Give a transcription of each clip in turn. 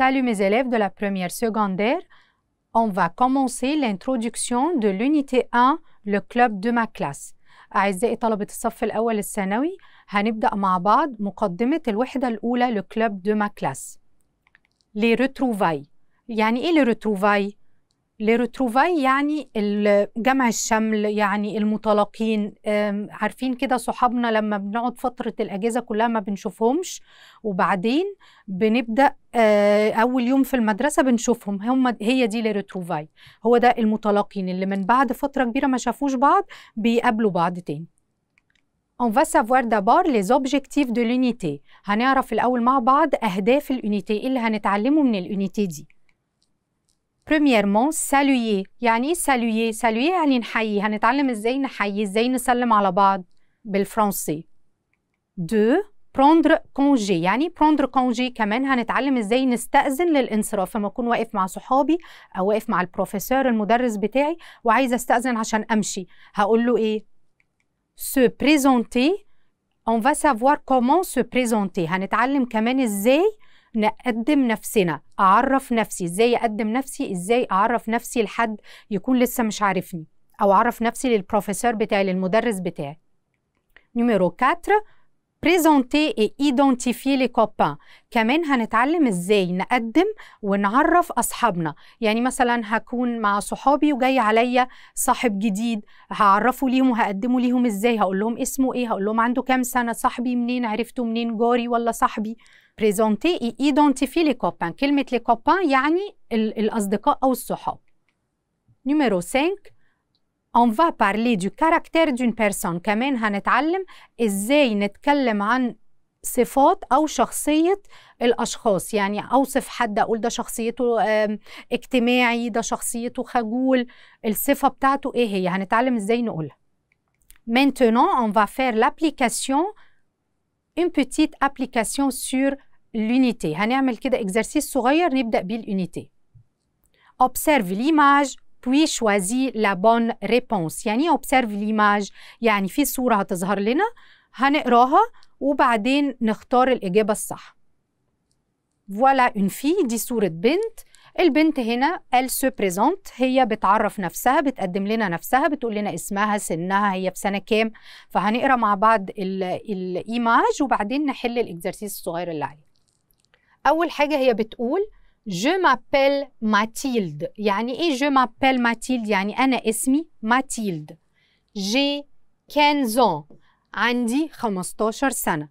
Salut mes élèves de la première secondaire. On va commencer l'introduction de l'unité 1, le club de ma classe. أعزائي طلبة الصف الأول الثانوي هنبدأ مع بعض مقدمة الوحدة الأولى Les retrouvailles. يعني إيه les retrouvailles؟ لروتروفاي يعني جمع الشمل يعني المطلقين عارفين كده صحابنا لما بنقعد فترة الأجازة كلها ما بنشوفهمش وبعدين بنبدأ آه، أول يوم في المدرسة بنشوفهم هم هي دي لروتروفاي هو ده المطلقين اللي من بعد فترة كبيرة ما شافوش بعض بيقابلوا بعض تاني On va savoir d'abord les objectifs de l'unité هنعرف الأول مع بعض أهداف الأونيتي إيه اللي هنتعلمه من الأونيتي دي Premièrement, saluer يعني ايه سالويي saluer يعني نحيي هنتعلم ازاي نحيي ازاي نسلم على بعض بالفرنسي دو بروندر كونجي يعني بروندر كونجي كمان هنتعلم ازاي نستأذن للانصراف لما اكون واقف مع صحابي او واقف مع البروفيسور المدرس بتاعي وعايزه استأذن عشان امشي هقول له ايه سو بريزونتي اون فا سافوار كومون سو بريزونتي هنتعلم كمان ازاي نقدم نفسنا اعرف نفسي ازاي اقدم نفسي ازاي اعرف نفسي لحد يكون لسه مش عارفني او اعرف نفسي للبروفيسور بتاعي للمدرس بتاعي نيميرو 4 بريزونتي اي ايدونتيفي لي كوبان كمان هنتعلم ازاي نقدم ونعرف اصحابنا يعني مثلا هكون مع صحابي وجاي عليا صاحب جديد هعرفه ليهم وهقدمه ليهم ازاي هقول لهم اسمه ايه هقول لهم عنده كام سنه صاحبي منين عرفته منين جاري ولا صاحبي بريزونتي ايدونتيفي لي كوبان كلمة لي كوبان يعني الأصدقاء أو الصحاب نيميرو 5 اون va parler du caractère d'une personne كمان هنتعلم ازاي نتكلم عن صفات او شخصيه الاشخاص يعني اوصف حد اقول ده شخصيته اجتماعي ده شخصيته خجول الصفه بتاعته ايه هي هنتعلم ازاي نقولها Maintenant on va faire l'application une petite application sur l'unité هنعمل كده exercice صغير نبدأ بيه الunité observe l'image puis choisis la bonne réponse يعني observe l'image يعني في صورة هتظهر لنا هنقراها وبعدين نختار الإجابة الصح voilà une fille دي صورة بنت البنت هنا ال سو بريزونت هي بتعرف نفسها بتقدم لنا نفسها بتقول لنا اسمها سنها هي في سنه كام فهنقرا مع بعض الايماج وبعدين نحل الاكزرسيس الصغير اللي عليه اول حاجه هي بتقول جو مابيل ماتيلد يعني ايه جو مابيل ماتيلد يعني أنا اسمي ماتيلد. J'ai كانزون ans. عندي 15 سنة.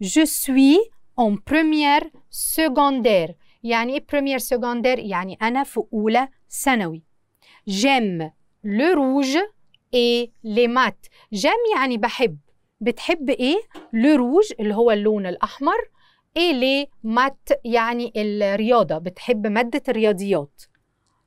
جو suis en première secondaire. يعني ايه بريمير سكوندير يعني انا في اولى ثانوي جيم لو روج اي لي مات جيم يعني بحب بتحب ايه لو روج اللي هو اللون الاحمر اي لي مات يعني الرياضه بتحب ماده الرياضيات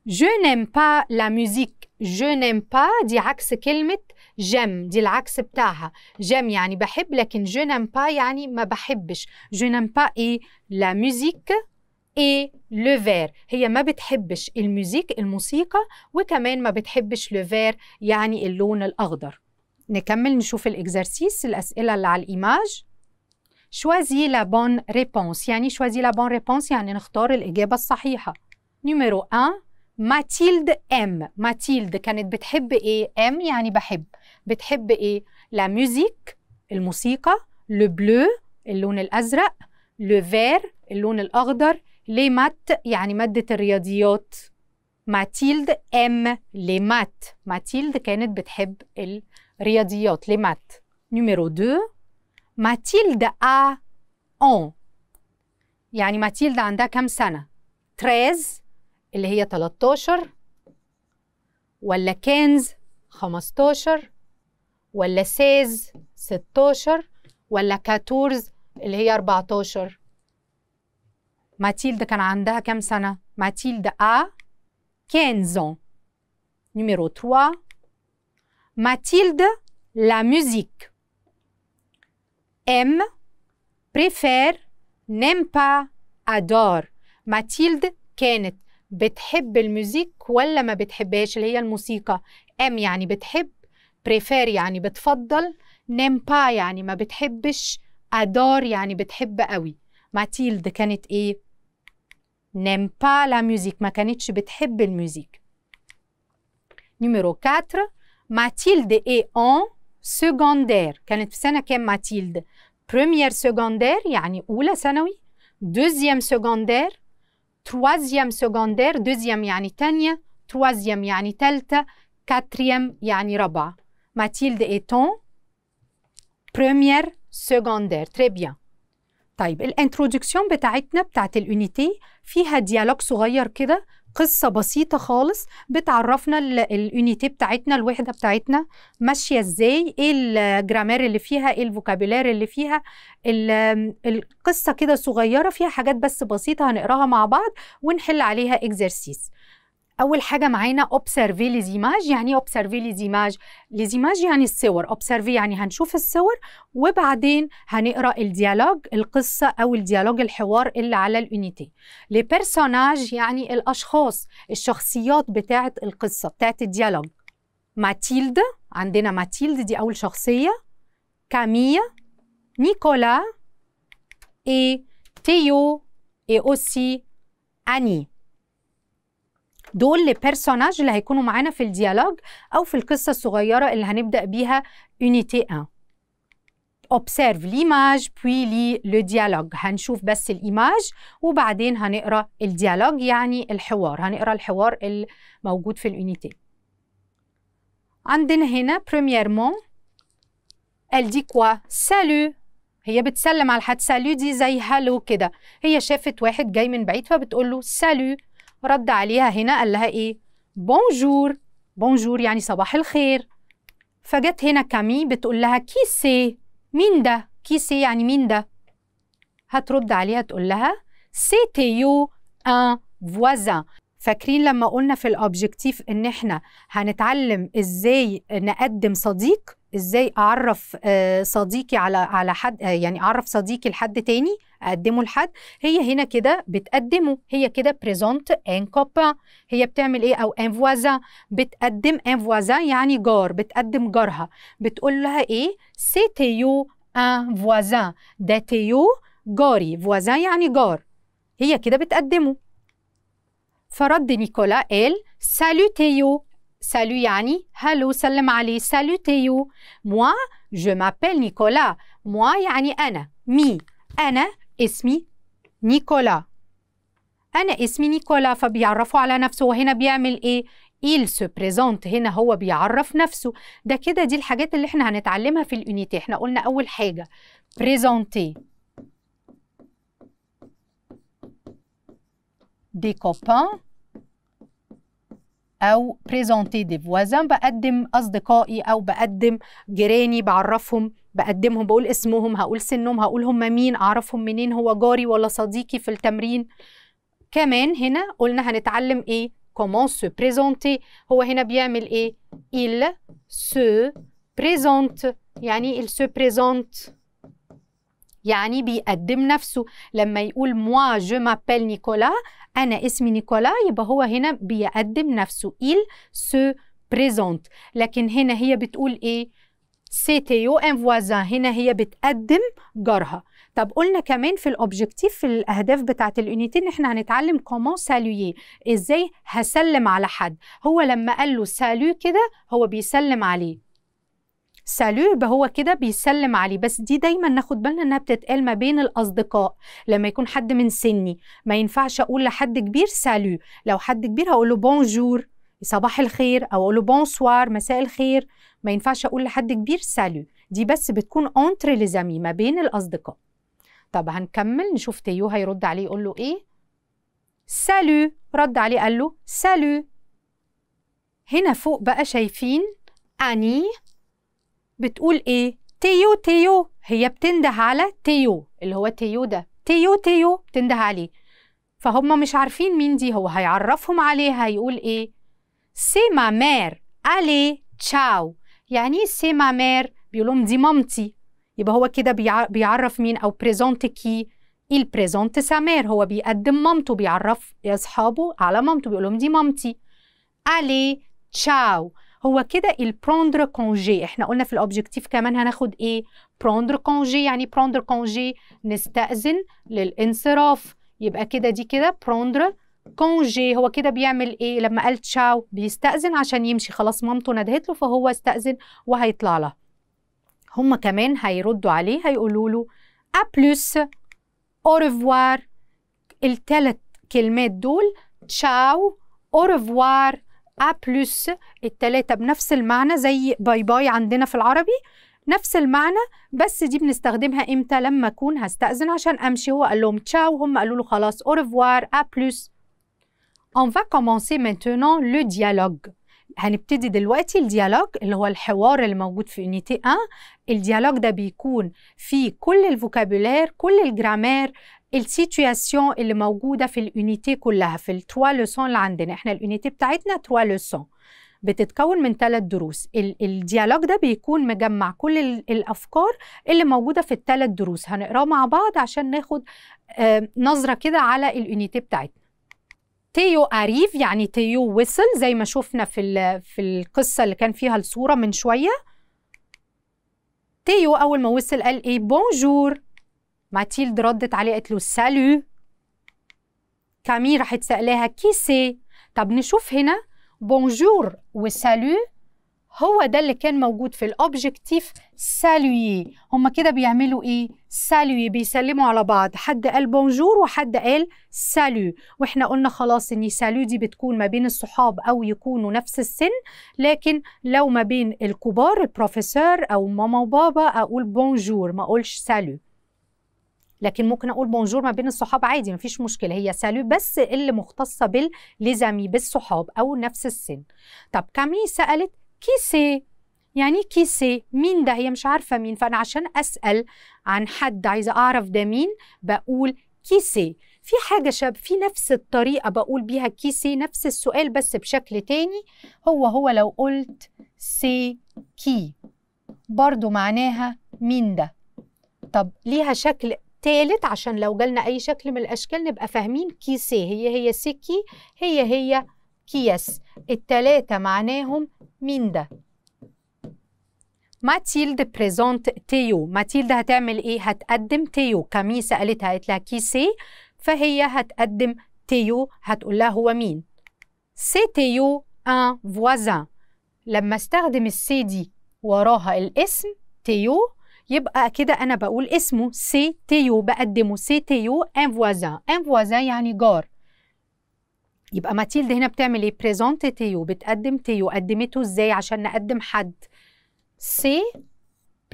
جو نيم با لا ميوزيك جو نيم با دي عكس كلمه جيم دي العكس بتاعها جيم يعني بحب لكن جو نيم با يعني ما بحبش جو نيم با اي لا ميوزيك اي لو فير هي ما بتحبش الموسيقى الموسيقى وكمان ما بتحبش لو فير يعني اللون الاخضر نكمل نشوف الاكزرسيس الاسئله اللي على الايماج شوازي لا بون ريبونس يعني شوازي لا بون ريبونس يعني نختار الاجابه الصحيحه نيميرو 1 ماتيلد ام ماتيلد كانت بتحب ايه ام يعني بحب بتحب ايه لا ميوزيك الموسيقى لو بلو اللون الازرق لو فير اللون الاخضر لي مات يعني مادة الرياضيات ماتيلد ام لي مات ماتيلد كانت بتحب الرياضيات لي مات نيميرو دو ماتيلد ا اون يعني ماتيلد عندها كام سنة تريز اللي هي 13 ولا كانز 15 ولا سيز 16 ولا كاتورز اللي هي 14 ماتيلدا كان عندها كم سنة؟ ماتيلدا آ 15 نيميرو Numéro 3. Mathilde, لا musique. ام بريفير نيم با ادور ماتيلد كانت بتحب الميوزيك ولا ما بتحبهاش اللي هي الموسيقى ام يعني بتحب بريفير يعني بتفضل نيم با يعني ما بتحبش ادور يعني بتحب قوي ماتيلد كانت ايه n'aime pas la musique ما كانتش la musique. numéro 4 Mathilde est en secondaire كانت في سنة Mathilde première secondaire Yani. oula deuxième secondaire troisième secondaire deuxième Yani tanya. troisième Yani Telta. quatrième yani raba. Mathilde est en première secondaire très bien طيب الانترودكسيون بتاعتنا بتاعت الانيتي فيها ديالوج صغير كده قصة بسيطة خالص بتعرفنا الانيتي بتاعتنا الوحدة بتاعتنا ماشية ازاي ايه الجرامير اللي فيها ايه الفوكابولار اللي فيها القصة كده صغيرة فيها حاجات بس بسيطة هنقراها مع بعض ونحل عليها اكزرسيس اول حاجه معانا اوبسيرفي لي زيماج يعني ايه اوبسيرفي لي زيماج لي زيماج يعني الصور اوبسيرفي يعني هنشوف الصور وبعدين هنقرا الديالوج القصه او الديالوج الحوار اللي على اليونيتي لي بيرسوناج يعني الاشخاص الشخصيات بتاعه القصه بتاعه الديالوج ماتيلد عندنا ماتيلد دي اول شخصيه كاميا نيكولا اي تيو اي اوسي اني دول لبيرسوناج اللي هيكونوا معانا في الديالوج او في القصه الصغيره اللي هنبدا بيها يونيتي 1 اوبسيرف ليماج بوي لي لو ديالوج هنشوف بس الإيماج وبعدين هنقرا الديالوج يعني الحوار هنقرا الحوار الموجود في الأونيتي عندنا هنا بريميرمون ال دي كوا سالو هي بتسلم على حد سالو دي زي هالو كده هي شافت واحد جاي من بعيد فبتقول له سالو رد عليها هنا قال لها ايه بونجور بونجور يعني صباح الخير فجت هنا كامي بتقول لها سي مين ده كي سي يعني مين ده هترد عليها تقول لها سيتيو ان فوازان فاكرين لما قلنا في الاوبجكتيف ان احنا هنتعلم ازاي نقدم صديق ازاي اعرف آه، صديقي على على حد آه، يعني اعرف صديقي لحد تاني اقدمه لحد هي هنا كده بتقدمه هي كده بريزونت ان كوبا هي بتعمل ايه او إن فوازان بتقدم إن فوازان يعني جار بتقدم جارها بتقول لها ايه سيتيو ان فوازا ده تيو جاري فوازا يعني جار هي كده بتقدمه فرد نيكولا قال سالو تيو سالو يعني هلو سلم عليه سالو تيو موا جو مابيل نيكولا موا يعني أنا مي أنا اسمي نيكولا أنا اسمي نيكولا فبيعرفوا على نفسه وهنا بيعمل إيه؟ إيل سو بريزونت هنا هو بيعرف نفسه ده كده دي الحاجات اللي احنا هنتعلمها في الأونيتي احنا قلنا أول حاجة بريزونتي des copains أو بريزونتي دي فوازان بقدم أصدقائي أو بقدم جيراني بعرفهم بقدمهم بقول اسمهم هقول سنهم هقول هم مين أعرفهم منين هو جاري ولا صديقي في التمرين كمان هنا قلنا هنتعلم إيه comment se présenter هو هنا بيعمل إيه il se présente يعني il se présente يعني بيقدم نفسه لما يقول moi je m'appelle Nicolas أنا اسمي نيكولا يبقى هو هنا بيقدم نفسه il se présente لكن هنا هي بتقول إيه سيتيو ان فوازان هنا هي بتقدم جارها طب قلنا كمان في الاوبجكتيف في الاهداف اليونيتي ان احنا هنتعلم كومون سالوي ازاي هسلم على حد هو لما قال له سالو كده هو بيسلم عليه سالو يبقى هو كده بيسلم عليه بس دي دايما ناخد بالنا انها بتتقال ما بين الاصدقاء لما يكون حد من سني ما ينفعش اقول لحد كبير سالو لو حد كبير هقول له بونجور صباح الخير او اقول له بونسوار مساء الخير ما ينفعش اقول لحد كبير سالو دي بس بتكون اونتر لزامي ما بين الاصدقاء طب هنكمل نشوف تيو هيرد عليه يقول له ايه سالو رد عليه قال له سالو هنا فوق بقى شايفين اني بتقول ايه تيو تيو هي بتنده على تيو اللي هو تيو ده تيو تيو بتنده عليه فهم مش عارفين مين دي هو هيعرفهم عليها يقول ايه سي ما مير الي تشاو يعني ايه سي ما مير بيقول لهم دي مامتي يبقى هو كده بيعرف مين او بريزونت كي il بريزونت سامير هو بيقدم مامته بيعرف اصحابه على مامته بيقول لهم دي مامتي الي تشاو هو كده البروندر كونجي احنا قلنا في الاوبجكتيف كمان هناخد ايه بروندر كونجي يعني بروندر كونجي نستأذن للانصراف يبقى كده دي كده بروندر كونجي هو كده بيعمل ايه لما قال تشاو بيستأذن عشان يمشي خلاص مامته ندهت له فهو استأذن وهيطلع لها هما كمان هيردوا عليه هيقولوا له ابلوس اوريفوار التلات كلمات دول تشاو اوريفوار أبلس التلاتة بنفس المعنى زي باي باي عندنا في العربي نفس المعنى بس دي بنستخدمها امتى لما اكون هستأذن عشان امشي هو قال لهم تشاو هم قالوا له خلاص أوريفوار revoir à plus on va commencer maintenant le dialogue هنبتدي دلوقتي الديالوج اللي هو الحوار اللي موجود في يونيتي 1 الديالوج ده بيكون فيه كل الفوكابولير كل الجرامير السيتياسيون اللي موجوده في اليونيتي كلها في التوا لوسون اللي عندنا احنا اليونيتي بتاعتنا توا لوسون بتتكون من ثلاث دروس الديالوج ده بيكون مجمع كل الافكار اللي موجوده في الثلاث دروس هنقراه مع بعض عشان ناخد آه، نظره كده على اليونيتي بتاعتنا تيو اريف يعني تيو وصل زي ما شفنا في في القصه اللي كان فيها الصوره من شويه تيو اول ما وصل قال ايه بونجور ماتيلد ردت عليه قالت له سالو كامي راحت سألاها كي سي طب نشوف هنا بونجور وسالو هو ده اللي كان موجود في الاوبجكتيف سالوي هما كده بيعملوا ايه سالوي بيسلموا على بعض حد قال بونجور وحد قال سالو واحنا قلنا خلاص ان سالو دي بتكون ما بين الصحاب او يكونوا نفس السن لكن لو ما بين الكبار البروفيسور او ماما وبابا اقول بونجور ما اقولش سالو لكن ممكن اقول بونجور ما بين الصحاب عادي مفيش مشكله هي سالو بس اللي مختصه بالليزامي بالصحاب او نفس السن طب كامي سالت كيسي يعني كيسي مين ده هي مش عارفه مين فانا عشان اسال عن حد عايزه اعرف ده مين بقول كيسي في حاجة شاب في نفس الطريقة بقول بيها كيسي نفس السؤال بس بشكل تاني هو هو لو قلت سي كي برضو معناها مين ده طب ليها شكل تالت عشان لو جالنا أي شكل من الأشكال نبقى فاهمين كيسي هي هي سكي هي هي كيس التلاتة معناهم مين ده ماتيلد بريزونت تيو ماتيلد هتعمل ايه هتقدم تيو كميسة قالتها قالت لها كيسي فهي هتقدم تيو هتقول لها هو مين سي تيو ان فوازان لما استخدم السي دي وراها الاسم تيو يبقى كده أنا بقول اسمه سي تيو بقدمه سي تيو ان فوازان ان فوازان يعني جار يبقى ماتيلد هنا بتعمل ايه بريزونت تيو بتقدم تيو قدمته ازاي عشان نقدم حد سي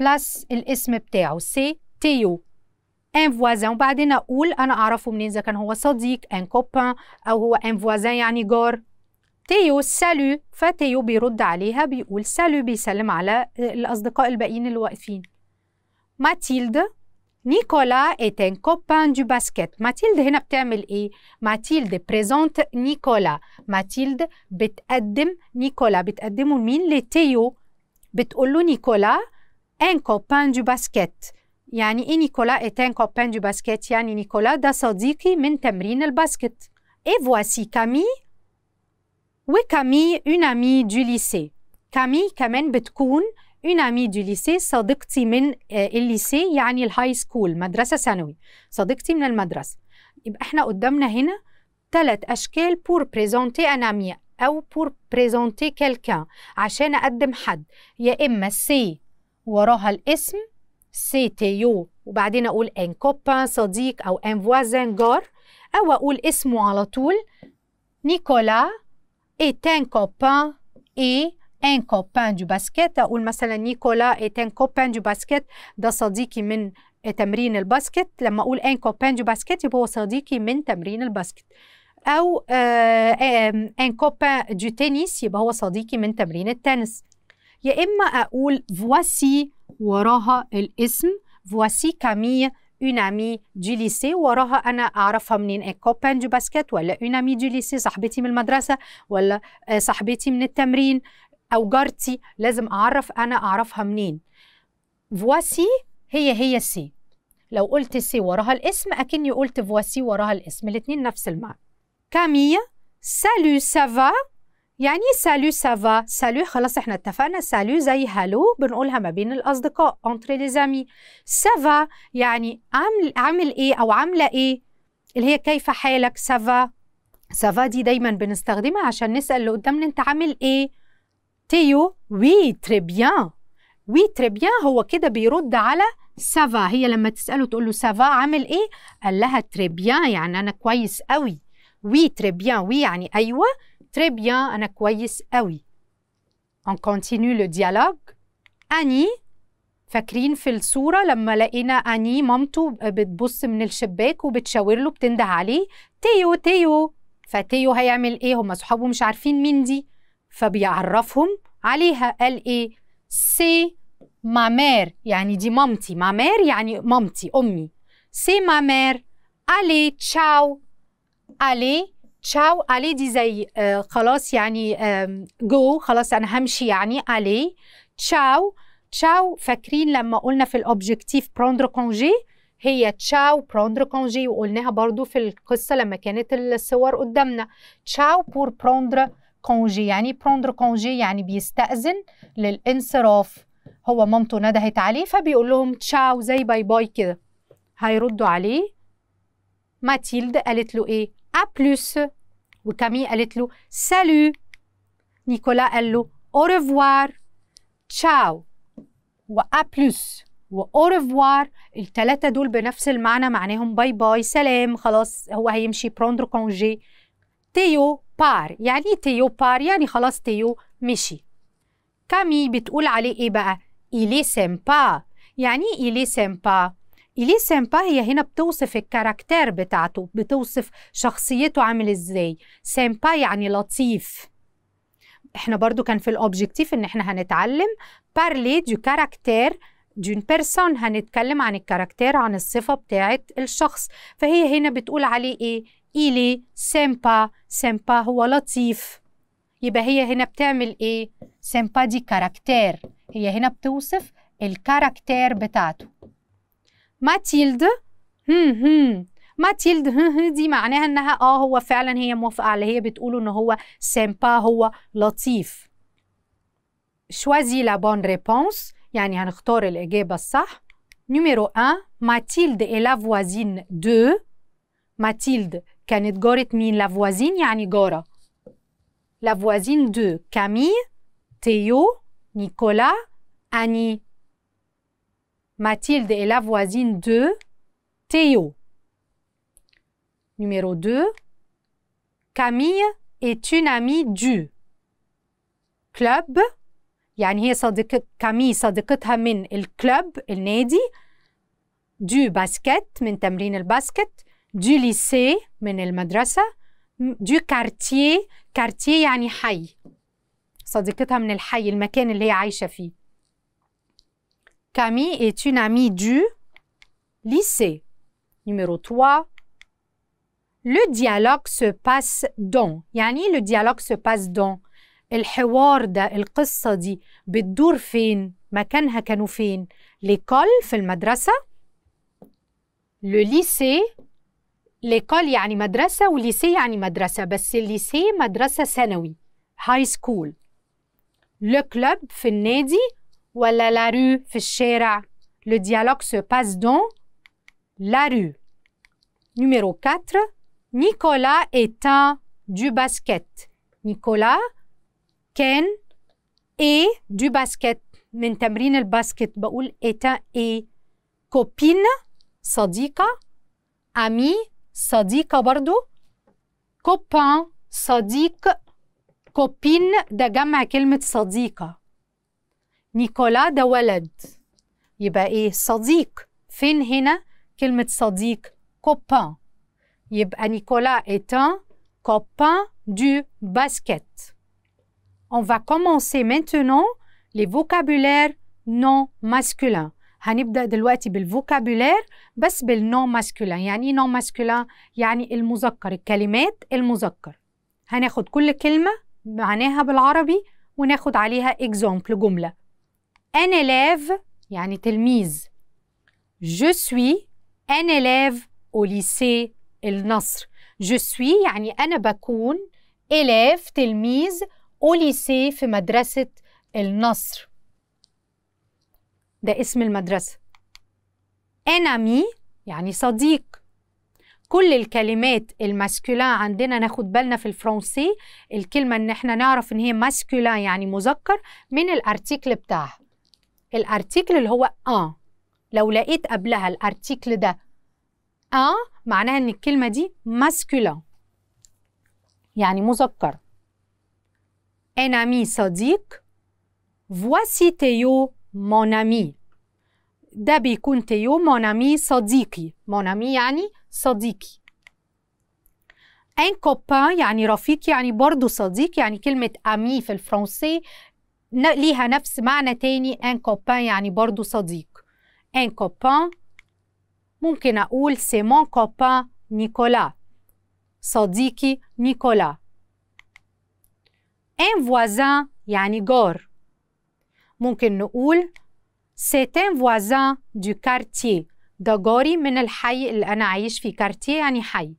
بلس الاسم بتاعه سي تيو ان فوازان وبعدين اقول انا اعرفه منين اذا كان هو صديق ان كوبان او هو ان فوازان يعني جار تيو سالو فتيو بيرد عليها بيقول سالو بيسلم على الاصدقاء الباقيين اللي واقفين Mathilde, Nicolas est un copain du basket. Mathilde vient après elle et Mathilde présente Nicolas. Mathilde b'tadim Nicolas b'tadim un min le Théo. B'tallu Nicolas un copain du basket. Y'a Nicolas est un copain du basket, y'a Nicolas d'assadi qui m'entamrine le basket. Et voici Camille. Oui Camille une amie du lycée. Camille Camen b'tkoun اون امي دو ليسي صديقتي من الليسي يعني الهاي سكول مدرسه ثانوي صديقتي من المدرسه يبقى احنا قدامنا هنا ثلاث اشكال بور بريزونتي ان امي او بور بريزونتي كالكان عشان اقدم حد يا اما سي وراها الاسم سي تي يو وبعدين اقول ان كوبان صديق او ان فوازان جار او اقول اسمه على طول نيكولا تان كوبان اي ان كوبان دو باسكيت اقول مثلا نيكولا ايت ان كوبان دو باسكيت ده صديقي من تمرين الباسكت لما اقول ان كوبان دو باسكيت يبقى هو صديقي من تمرين الباسكت او ان كوبان دو تنس يبقى هو صديقي من تمرين التنس يا اما اقول فواسي وراها الاسم فواسي كامي اون امي دو ليسي وراها انا اعرفها منين ان كوبان دو باسكيت ولا اون امي دو ليسي صاحبتي من المدرسه ولا آه، صاحبتي من التمرين او جارتي لازم اعرف انا اعرفها منين فواسي هي هي سي لو قلت سي وراها الاسم اكني قلت فواسي وراها الاسم الاتنين نفس المعنى كامية سالو سافا يعني سالو سافا سالو خلاص احنا اتفقنا سالو زي هالو بنقولها ما بين الاصدقاء انتري ليزامي سافا يعني عامل عامل ايه او عامله ايه اللي هي كيف حالك سافا سافا دي دايما بنستخدمها عشان نسال اللي قدامنا انت عامل ايه تيو وي تري بيان وي تري بيان هو كده بيرد على سافا هي لما تسأله تقول له سافا عامل إيه؟ قال لها تري بيان يعني أنا كويس قوي وي تري بيان وي يعني أيوة تري بيان أنا كويس قوي اون كونتينيو لو ديالوج أني فاكرين في الصورة لما لقينا أني مامته بتبص من الشباك وبتشاور له بتنده عليه تيو تيو فتيو هيعمل إيه؟ هما صحابه مش عارفين مين دي فبيعرفهم عليها قال ايه سي ما مير يعني دي مامتي ما مير يعني مامتي امي سي ما مير الي تشاو الي تشاو الي دي زي آه خلاص يعني آه جو خلاص انا همشي يعني الي تشاو تشاو فاكرين لما قلنا في الاوبجكتيف بروندر كونجي هي تشاو بروندر كونجي وقلناها برضو في القصه لما كانت الصور قدامنا تشاو بور بروندر كونجي يعني بروندر كونجي يعني بيستأذن للانصراف هو مامته ندهت عليه فبيقول لهم تشاو زي باي باي كده هيردوا عليه ماتيلد قالت له ايه ا ابلوس وكامي قالت له سالو نيكولا قال له او ريفوار تشاو و او ريفوار التلاتة دول بنفس المعنى معناهم باي باي سلام خلاص هو هيمشي بروندر كونجي تيو بار يعني ايه تيو بار يعني خلاص تيو مشي كامي بتقول عليه ايه بقى إلي سيمبا يعني ايه إلي سيمبا إلي سيمبا هي هنا بتوصف الكاركتير بتاعته بتوصف شخصيته عامل ازاي سيمبا يعني لطيف احنا برضو كان في الاوبجكتيف ان احنا هنتعلم بارلي دو كاركتير دون بيرسون هنتكلم عن الكاركتير عن الصفة بتاعة الشخص فهي هنا بتقول عليه ايه إلي سيمبا سيمبا هو لطيف يبقى هي هنا بتعمل إيه؟ سيمبا دي كاركتير هي هنا بتوصف الكاركتير بتاعته ماتيلد هم هم ماتيلد دي معناها انها اه هو فعلا هي موافقه على هي بتقوله ان هو سيمبا هو لطيف شوازي لا بون ريبونس يعني هنختار الاجابه الصح نيميرو 1 ماتيلد اي لا فوازين دو ماتيلد كانت جارة مين لافوازين يعني جارة لافوازين دو كامي تيو نيكولا أني ماتيلد إي لافوازين دو تيو. Théo. دو كامي إت أون أمي دو. كلوب يعني هي صديقة كامي صديقتها من الكلوب النادي دو باسكت من تمرين الباسكت du lycée من المدرسة du quartier quartier يعني حي صديقتها من الحي المكان اللي هي عايشة فيه كامي est une amie du lycée numéro 3 Le dialogue se passe dans يعني le dialogue se passe dans الحوار ده القصة دي بتدور فين مكانها كانوا فين ليكول في المدرسة لو lycée ليكول يعني مدرسة وليسي يعني مدرسة بس الليسي مدرسة ثانوي هاي سكول لو كلوب في النادي ولا لا رو في الشارع لو ديالوغ سو باس دون لا رو نيميرو 4 نيكولا ايتا دو باسكت نيكولا كان اي دو باسكت من تمرين الباسكت بقول ايتا اي كوبين صديقة أمي sadiq Bardo, copain, sadiq »,« copine de gamme à Kilmut Sadika. Nicolas de eh ben, sadiq », il est Sadik, fin, il Sadik, copain. Eh ben, Nicolas est un copain du basket. On va commencer maintenant les vocabulaires non masculins. هنبدا دلوقتي بالفوكابولير بس بالنو ماسكولان يعني ايه نون يعني المذكر الكلمات المذكر هناخد كل كلمه معناها بالعربي وناخد عليها اكزامبل جمله انا élève يعني تلميذ je suis انا élève au lycée النصر جو سوي يعني انا بكون élève تلميذ او في مدرسه النصر ده اسم المدرسة انمي يعني صديق كل الكلمات الماسكولان عندنا ناخد بالنا في الفرنسي الكلمة ان احنا نعرف ان هي ماسكولان يعني مذكر من الارتيكل بتاعها الارتيكل اللي هو ان لو لقيت قبلها الارتيكل ده ان معناها ان الكلمة دي ماسكولان يعني مذكر انمي صديق voici Théo mon ami ده بيكون تيو مونامي صديقي مونامي يعني صديقي ان كوبان يعني رفيق يعني برضو صديق يعني كلمة أمي في الفرنسي ليها نفس معنى تاني ان كوبان يعني برضو صديق ان كوبان ممكن أقول سي مون كوبان نيكولا صديقي نيكولا ان فوازان يعني جار ممكن نقول سيتان فوازان دو كارتيه ده جاري من الحي اللي أنا عايش فيه كارتيه يعني حي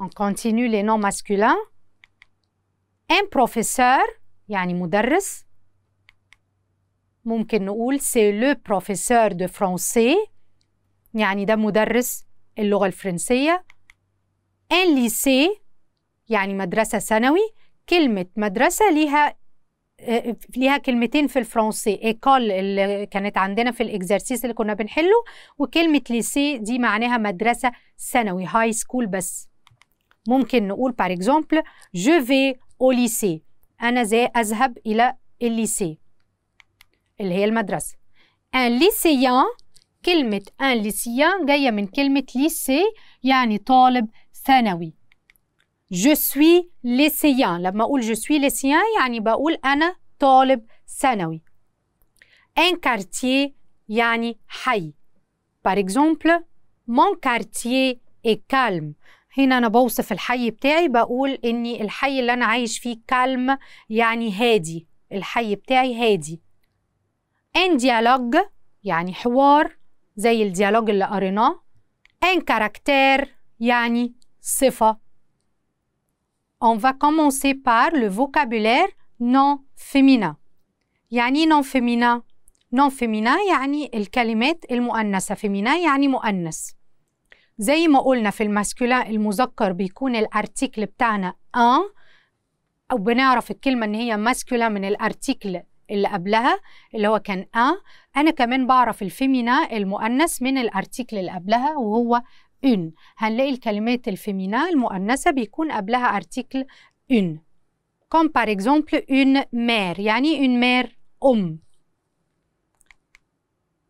On continue les noms masculins. Un professeur يعني مدرس ممكن نقول c'est le professeur de français يعني ده مدرس اللغة الفرنسية. un lycée يعني مدرسة ثانوي كلمة مدرسة ليها آه، ليها كلمتين في الفرنسي ايكول اللي كانت عندنا في الاكزرسيس اللي كنا بنحله وكلمه ليسي دي معناها مدرسه ثانوي هاي سكول بس ممكن نقول بار اكزومبل جو في او ليسي انا زي اذهب الى الليسي اللي هي المدرسه ان ليسيان كلمه ان ليسيان جايه من كلمه ليسي يعني طالب ثانوي جو سوي ليسيان لما أقول جو سوي ليسيان يعني بقول أنا طالب ثانوي ان quartier يعني حي par exemple mon quartier est calme هنا أنا بوصف الحي بتاعي بقول إني الحي اللي أنا عايش فيه كالم يعني هادي الحي بتاعي هادي ان ديالوج يعني حوار زي الديالوج اللي قريناه ان كاركتير يعني صفة On va commencer par le vocabulaire non féminin. يعني non féminin. Non féminin يعني الكلمات المؤنثة féminin يعني مؤنث. زي ما قلنا في الماسكولين المذكر بيكون الارتيكل بتاعنا ان او بنعرف الكلمة ان هي ماسكولين من الارتيكل اللي قبلها اللي هو كان ان انا كمان بعرف الفيمينا المؤنث من الارتيكل اللي قبلها وهو une onnla'i elkalimat il elmu'annasa bikun abla'ha article une comme par exemple une mère yani une mère homme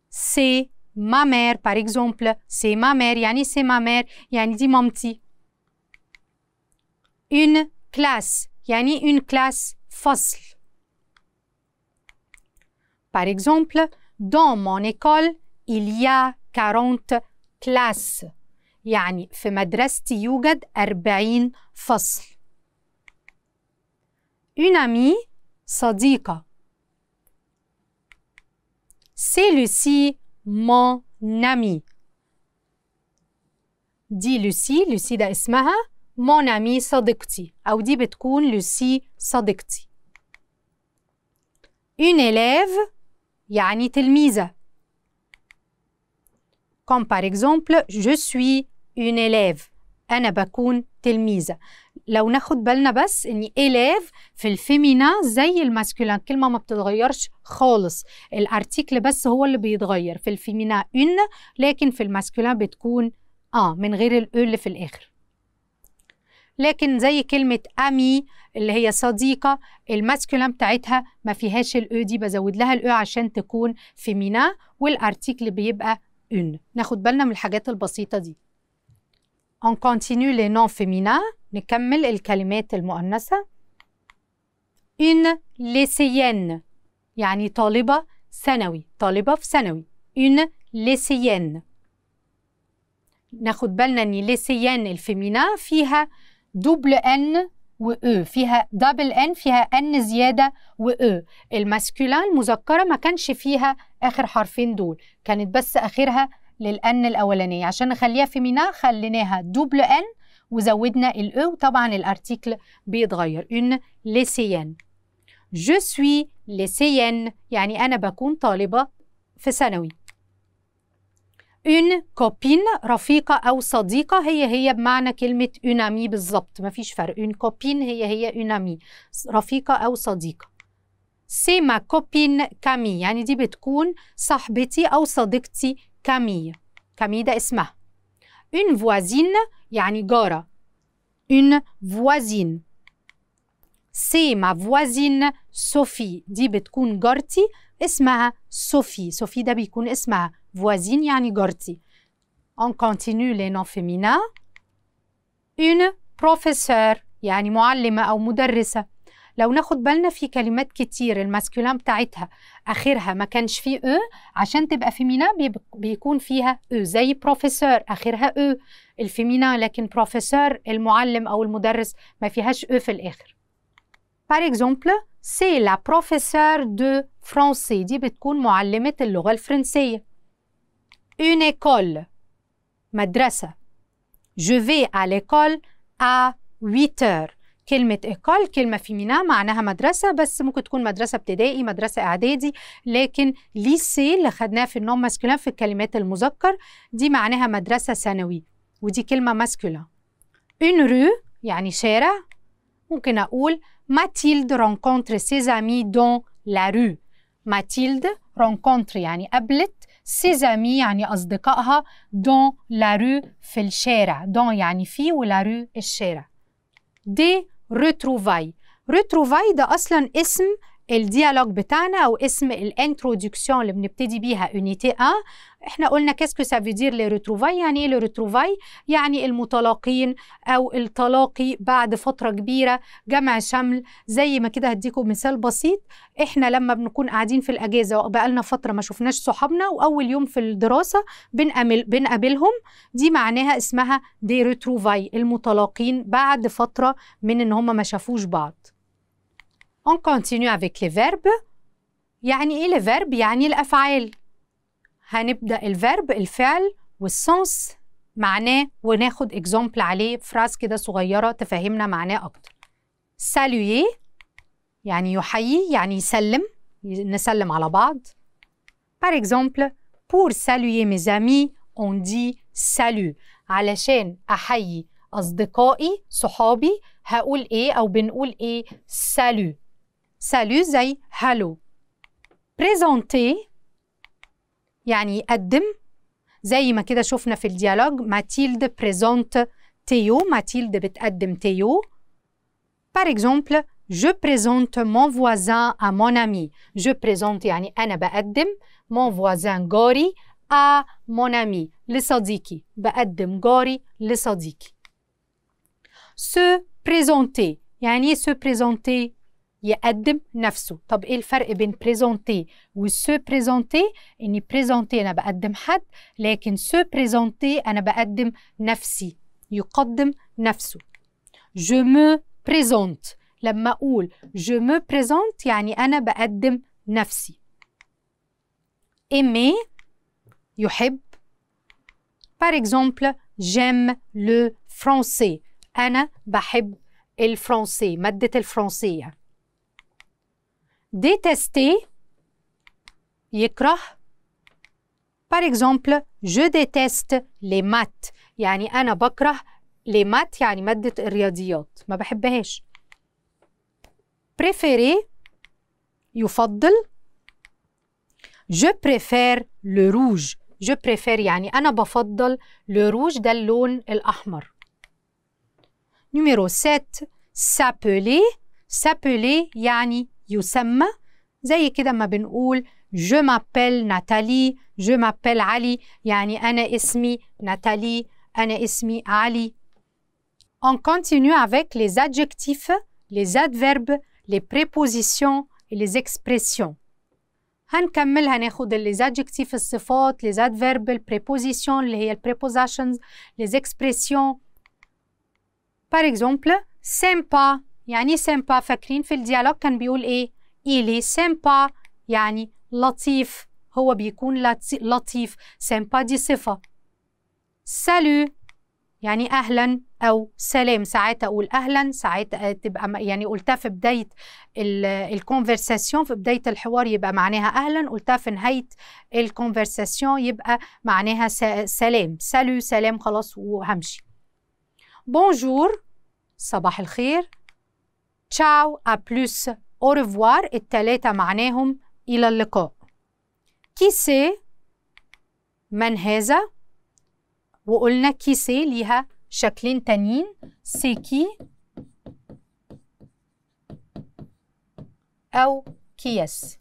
c'est ma mère par exemple c'est ma mère yani c'est ma mère yani di momti une classe yani une classe fasl par exemple dans mon école il y a 40 classes يعني في مدرستي يوجد أربعين فصل Une amie صديقة سي لوسي مون ami دي لوسي لوسي ده اسمها مون امي صديقتي أو دي بتكون لوسي صديقتي une élève يعني تلميذة comme par exemple je suis une élève أنا بكون تلميذة لو ناخد بالنا بس إن إلاف في الفيمينا زي الماسكولين كلمة ما بتتغيرش خالص الأرتيكل بس هو اللي بيتغير في الفيمينا إن لكن في الماسكولين بتكون آه من غير الأو e اللي في الآخر لكن زي كلمة أمي اللي هي صديقة الماسكولين بتاعتها ما فيهاش الأو e دي بزود لها الأو e عشان تكون فيمينا والأرتيكل بيبقى إن ناخد بالنا من الحاجات البسيطة دي On continue les noms féminins. نكمل الكلمات المؤنثة. Une lycéenne يعني طالبة ثانوي، طالبة في ثانوي. Une lycéenne. ناخد بالنا ان ليسيان الفيمينا فيها دوبل ان و او e. فيها دبل ان فيها ان زياده و او e. الماسكولان المذكره ما كانش فيها اخر حرفين دول كانت بس اخرها للان الاولانيه عشان نخليها فيمينا خليناها دوبل ان وزودنا الاو e، وطبعا الارتيكل بيتغير ان ليسيان جو سوي ليسيان يعني انا بكون طالبه في ثانوي ان كوبين رفيقة أو صديقة هي هي بمعنى كلمة اونامي بالظبط مفيش فرق ان كوبين هي هي اونامي رفيقة أو صديقة سي ما كوبين كامي يعني دي بتكون صاحبتي أو صديقتي كامي كامي ده اسمها une voisine يعني جارة une voisine سي ما voisine صوفي دي بتكون جارتي اسمها صوفي صوفي ده بيكون اسمها فوازين يعني جارتي on continue les noms féminins une professeure يعني معلمة أو مدرسة لو ناخد بالنا في كلمات كتير الماسكولان بتاعتها اخرها ما كانش فيه او عشان تبقى فيمينا بيكون فيها او زي بروفيسور اخرها او الفيمينا لكن بروفيسور المعلم او المدرس ما فيهاش او في الاخر Par exemple, c'est la professeure de français دي بتكون معلمة اللغة الفرنسية. Une école مدرسة. Je vais à l'école à 8 heures. كلمة إيكال كلمة ميناء معناها مدرسة بس ممكن تكون مدرسة ابتدائي مدرسة إعدادي لكن ليسي اللي خدناها في النوم ماسكولين في الكلمات المذكر دي معناها مدرسة ثانوي ودي كلمة ماسكولين اون رو يعني شارع ممكن أقول ماتيلد رونكونتر سيزامي دون لا رو ماتيلد رونكونتر يعني قابلت سيزامي يعني أصدقائها دون لا رو في الشارع دون يعني في رو الشارع دي ريتروفاي ريتروفاي ده اصلا اسم الديالوج بتاعنا او اسم الانترودكسيون اللي بنبتدي بيها يونيتي 1 احنا قلنا كاسكو سافيدير لي ريتروفاي يعني ايه لي ريتروفاي يعني المتلاقين او التلاقي بعد فتره كبيره جمع شمل زي ما كده هديكم مثال بسيط احنا لما بنكون قاعدين في الاجازه وبقالنا فتره ما شفناش صحابنا واول يوم في الدراسه بنقابل بنقابلهم دي معناها اسمها دي ريتروفاي المتلاقين بعد فتره من ان هم ما شافوش بعض اون كونتينيو افيك لي فيرب يعني ايه لي فيرب يعني الافعال. هنبدأ الفيرب الفعل والسنس معناه وناخد اكزامبل عليه فراز كده صغيرة تفهمنا معناه أكتر سالويي يعني يحيي يعني يسلم نسلم على بعض بار اكزامبل بور saluer ميزامي اون دي سالو علشان أحيي أصدقائي صحابي هقول إيه أو بنقول إيه سالو سالو زي هالو بريزونتي يعني يقدم زي ما كده شفنا في الديالوج ماتيلد بريزونت تيو ماتيلد بتقدم تيو بار اكزومبل je بريزونت مون فوازان ا مون امي جو بريزونت يعني أنا بقدم مون فوازان جاري ا مون امي لصديقي بقدم جاري لصديقي سو بريزونتي يعني سو إيه بريزونتي يقدم نفسه طب ايه الفرق بين بريزونتي والسو بريزونتي اني بريزونتي انا بقدم حد لكن سو بريزونتي انا بقدم نفسي يقدم نفسه جو مو بريزونت لما اقول جو مو بريزونت يعني انا بقدم نفسي aimer يحب par exemple j'aime le français انا بحب الفرنسي ماده الفرنسيه détester يكره par exemple je déteste les maths يعني أنا بكره les maths يعني مادة الرياضيات ما بحبهاش préférer يفضل je préfère le rouge je préfère يعني أنا بفضل le rouge ده اللون الأحمر numéro 7 s'appeler s'appeler يعني يسمى زي كده ما بنقول je m'appelle Nathalie je m'appelle Ali يعني أنا اسمي ناتالي اسمي On continue avec les adjectifs, les adverbes, les prépositions et les expressions. هنكمل هناخد les adjectifs الصفات, les adverbes, les prépositions اللي prepositions, les expressions. Par exemple, sympa يعني سيمبا فاكرين في الديالوج كان بيقول ايه إلي سيمبا يعني لطيف هو بيكون لطيف سيمبا دي صفة سالو يعني أهلا أو سلام ساعات أقول أهلا ساعات تبقى يعني قلتها في بداية الكونفرساسيون في بداية الحوار يبقى معناها أهلا قلتها في نهاية الكونفرساسيون يبقى معناها سلام سالو سلام خلاص وهمشي بونجور صباح الخير تشاو ا plus او ريفوار التلاتة معناهم إلى اللقاء كي سي من هذا وقلنا كي سي ليها شكلين تانيين سي كي أو كيس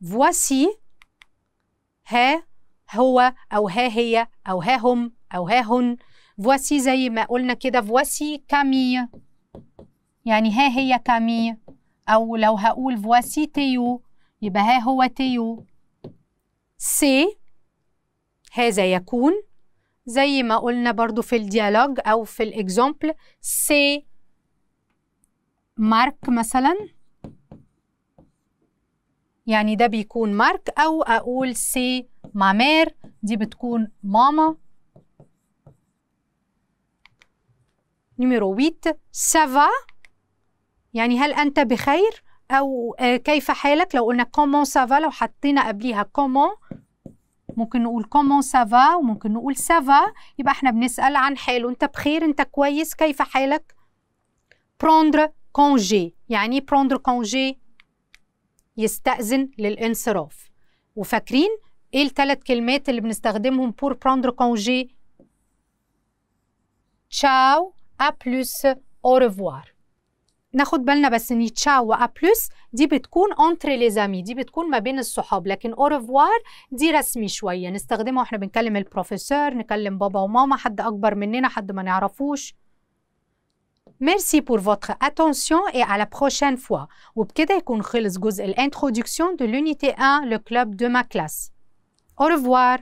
Voici, هي هو أو ها هي أو ها هم أو ها هن فواسي زي ما قلنا كده فواسي كامي يعني ها هي كامي أو لو هقول فواسي تيو يبقى ها هو تيو سي هذا يكون زي ما قلنا برضو في الديالوج أو في الإكزامبل سي مارك مثلا يعني ده بيكون مارك أو أقول سي مع مير دي بتكون ماما نميرو 8 سافا يعني هل أنت بخير أو آه، كيف حالك لو قلنا كومون سافا لو حطينا قبليها كومون ممكن نقول كومون سافا وممكن نقول سافا يبقى احنا بنسأل عن حاله أنت بخير أنت كويس كيف حالك بروندر كونجي يعني بروندر كونجي يستأذن للانصراف وفاكرين ايه الثلاث كلمات اللي بنستخدمهم بور براندر كونجي تشاو ابلوس او ريفوار ناخد بالنا بس ان تشاو بلس دي بتكون اونتري ليزامي دي بتكون ما بين الصحاب لكن اورفوار دي رسمي شويه نستخدمها واحنا بنكلم البروفيسور نكلم بابا وماما حد اكبر مننا حد ما نعرفوش ميرسي بور فوتر اتونسيون اي على بروشين فوا وبكده يكون خلص جزء الانترودكسيون دو لونيتي 1 لو كلوب دو ما كلاس Au revoir.